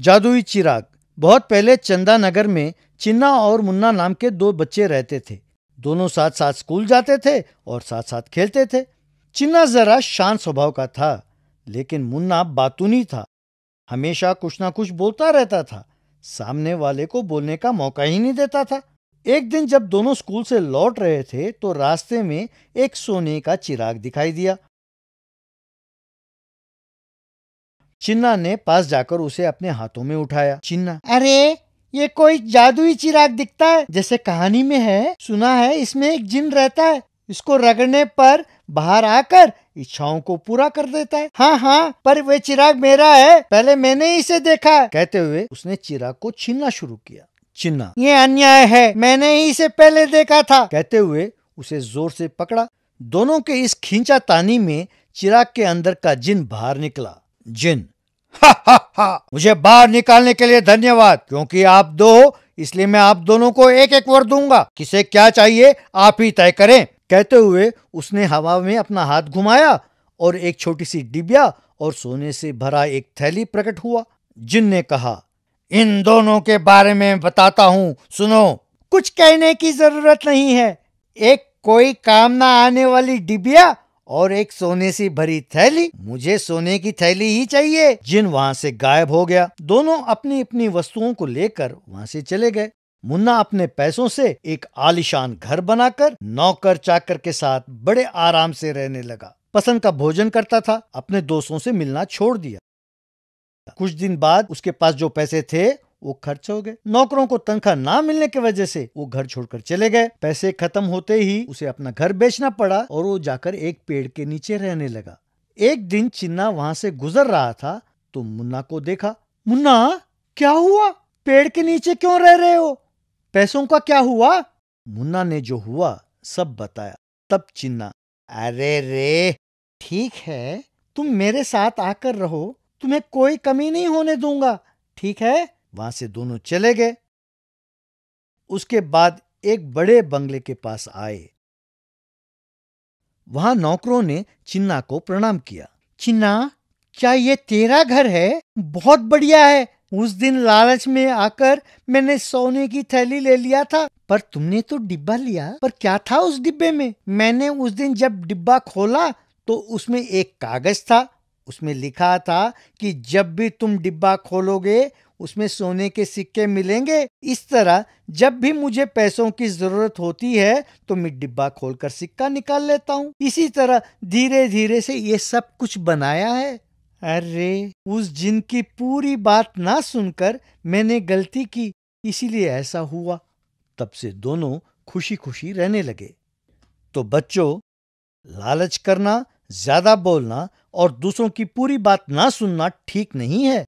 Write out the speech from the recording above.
जादुई चिराग बहुत पहले चंदा नगर में चिन्ना और मुन्ना नाम के दो बच्चे रहते थे दोनों साथ साथ स्कूल जाते थे और साथ साथ खेलते थे चिन्ना जरा शांत स्वभाव का था लेकिन मुन्ना बातूनी था हमेशा कुछ ना कुछ बोलता रहता था सामने वाले को बोलने का मौका ही नहीं देता था एक दिन जब दोनों स्कूल से लौट रहे थे तो रास्ते में एक सोने का चिराग दिखाई दिया चिन्ना ने पास जाकर उसे अपने हाथों में उठाया चिन्ना अरे ये कोई जादुई चिराग दिखता है जैसे कहानी में है सुना है इसमें एक जिन रहता है इसको रगड़ने पर बाहर आकर इच्छाओं को पूरा कर देता है हाँ हाँ पर वे चिराग मेरा है पहले मैंने ही इसे देखा कहते हुए उसने चिराग को छीनना शुरू किया चिन्ना ये अन्याय है मैंने ही इसे पहले देखा था कहते हुए उसे जोर से पकड़ा दोनों के इस खींचा तानी में चिराग के अंदर का जिन बाहर निकला जिन हा हा हा मुझे बाहर निकालने के लिए धन्यवाद क्योंकि आप दो इसलिए मैं आप दोनों को एक एक वर दूंगा किसे क्या चाहिए आप ही तय करें कहते हुए उसने हवा में अपना हाथ घुमाया और एक छोटी सी डिबिया और सोने से भरा एक थैली प्रकट हुआ जिन ने कहा इन दोनों के बारे में बताता हूँ सुनो कुछ कहने की जरूरत नहीं है एक कोई काम ना आने वाली डिबिया और एक सोने से भरी थैली मुझे सोने की थैली ही चाहिए जिन वहाँ से गायब हो गया दोनों अपनी अपनी वस्तुओं को लेकर वहाँ से चले गए मुन्ना अपने पैसों से एक आलिशान घर बनाकर नौकर चाकर के साथ बड़े आराम से रहने लगा पसंद का भोजन करता था अपने दोस्तों से मिलना छोड़ दिया कुछ दिन बाद उसके पास जो पैसे थे वो खर्च हो गए नौकरों को तनख्वाह ना मिलने की वजह से वो घर छोड़कर चले गए पैसे खत्म होते ही उसे अपना घर बेचना पड़ा और वो जाकर एक पेड़ के नीचे रहने लगा एक दिन चिन्ना वहां से गुजर रहा था तो मुन्ना को देखा मुन्ना क्या हुआ पेड़ के नीचे क्यों रह रहे हो पैसों का क्या हुआ मुन्ना ने जो हुआ सब बताया तब चिन्ना अरे रे ठीक है तुम मेरे साथ आकर रहो तुम्हें कोई कमी नहीं होने दूंगा ठीक है वहां से दोनों चले गए उसके बाद एक बड़े बंगले के पास आए वहां नौकरों ने चिन्ना को प्रणाम किया चिन्ना क्या ये तेरा घर है बहुत बढ़िया है उस दिन लालच में आकर मैंने सोने की थैली ले लिया था पर तुमने तो डिब्बा लिया पर क्या था उस डिब्बे में मैंने उस दिन जब डिब्बा खोला तो उसमें एक कागज था उसमें लिखा था कि जब भी तुम डिब्बा खोलोगे उसमें सोने के सिक्के मिलेंगे इस तरह जब भी मुझे पैसों की जरूरत होती है तो मैं डिब्बा खोलकर सिक्का निकाल लेता हूँ इसी तरह धीरे धीरे से ये सब कुछ बनाया है अरे उस जिन की पूरी बात ना सुनकर मैंने गलती की इसीलिए ऐसा हुआ तब से दोनों खुशी खुशी रहने लगे तो बच्चों लालच करना ज्यादा बोलना और दूसरों की पूरी बात ना सुनना ठीक नहीं है